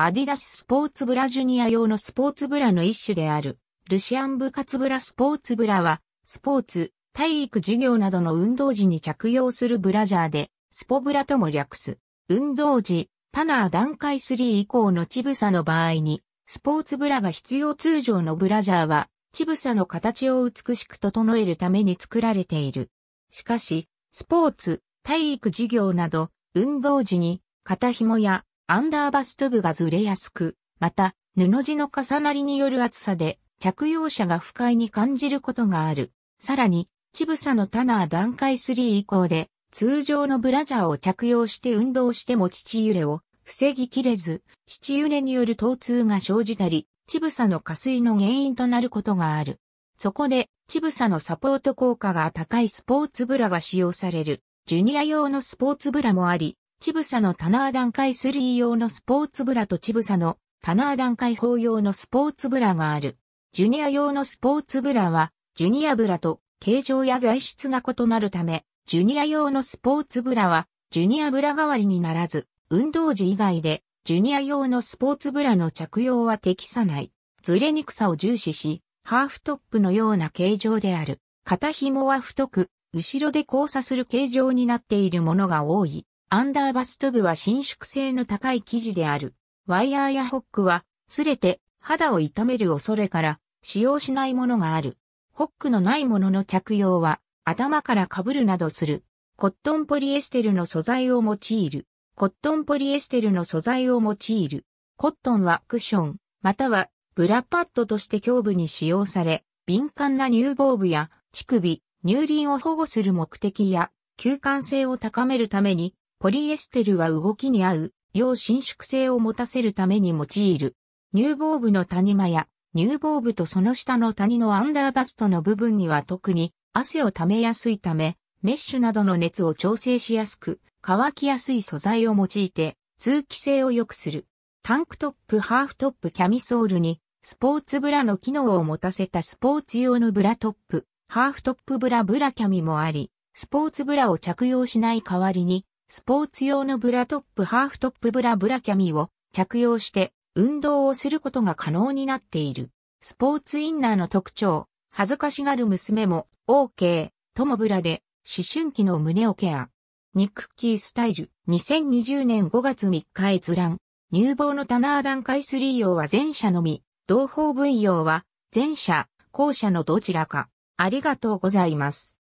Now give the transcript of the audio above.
アディダススポーツブラジュニア用のスポーツブラの一種である、ルシアン部活ブラスポーツブラは、スポーツ、体育授業などの運動時に着用するブラジャーで、スポブラとも略す。運動時、パナー段階3以降のチブサの場合に、スポーツブラが必要通常のブラジャーは、チブサの形を美しく整えるために作られている。しかし、スポーツ、体育授業など、運動時に、肩紐やアンダーバスト部がずれやすく、また、布地の重なりによる厚さで、着用者が不快に感じることがある。さらに、チブサのタナー段階3以降で、通常のブラジャーを着用して運動しても乳揺れを防ぎきれず、乳揺れによる疼痛が生じたり、チブサの下水の原因となることがある。そこで、チブサのサポート効果が高いスポーツブラが使用される、ジュニア用のスポーツブラもあり、チブサの棚ナ段階3用のスポーツブラとチブサの棚ナ段階4用のスポーツブラがある。ジュニア用のスポーツブラは、ジュニアブラと形状や材質が異なるため、ジュニア用のスポーツブラは、ジュニアブラ代わりにならず、運動時以外で、ジュニア用のスポーツブラの着用は適さない。ずれにくさを重視し、ハーフトップのような形状である。肩紐は太く、後ろで交差する形状になっているものが多い。アンダーバスト部は伸縮性の高い生地である。ワイヤーやホックは、すれて肌を痛める恐れから使用しないものがある。ホックのないものの着用は、頭から被るなどする。コットンポリエステルの素材を用いる。コットンポリエステルの素材を用いる。コットンはクッション、またはブラパッドとして胸部に使用され、敏感な乳房部や乳首、乳輪を保護する目的や、吸汗性を高めるためにポリエステルは動きに合う、要伸縮性を持たせるために用いる。乳房部の谷間や、乳房部とその下の谷のアンダーバストの部分には特に汗を溜めやすいため、メッシュなどの熱を調整しやすく、乾きやすい素材を用いて、通気性を良くする。タンクトップ、ハーフトップ、キャミソールに、スポーツブラの機能を持たせたスポーツ用のブラトップ、ハーフトップブラブラキャミもあり、スポーツブラを着用しない代わりに、スポーツ用のブラトップハーフトップブラブラキャミを着用して運動をすることが可能になっている。スポーツインナーの特徴、恥ずかしがる娘も OK、ともブラで思春期の胸をケア。ニックキースタイル2020年5月3日閲覧。乳房のタナー段階3用は前者のみ、同部分用は前者、後者のどちらか。ありがとうございます。